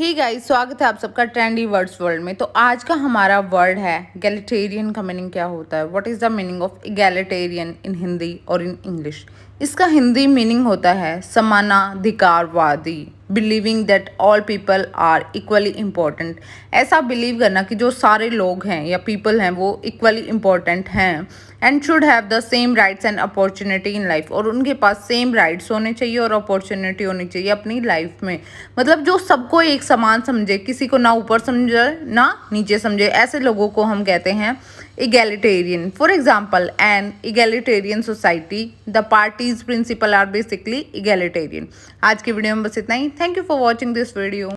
ही hey guys स्वागत है आप सबका ट्रेंडी वर्ड्स वर्ल्ड में तो आज का हमारा वर्ड है गैलेटेरियन का मीनिंग क्या होता है what is the meaning of egalitarian in Hindi और इन इंग्लिश इसका हिंदी मीनिंग होता है समानाधिकारवादी believing that all people are equally important ऐसा बिलीव करना कि जो सारे लोग हैं या पीपल हैं वो इक्वली इम्पॉर्टेंट हैं and should have the same rights and opportunity in life और उनके पास सेम राइट्स होने चाहिए और अपॉर्चुनिटी होनी चाहिए अपनी लाइफ में मतलब जो सबको एक समान समझे किसी को ना ऊपर समझे ना नीचे समझे ऐसे लोगों को हम कहते हैं egalitarian for example an egalitarian society the parties principle are basically egalitarian आज की वीडियो में बस इतना ही thank you for watching this video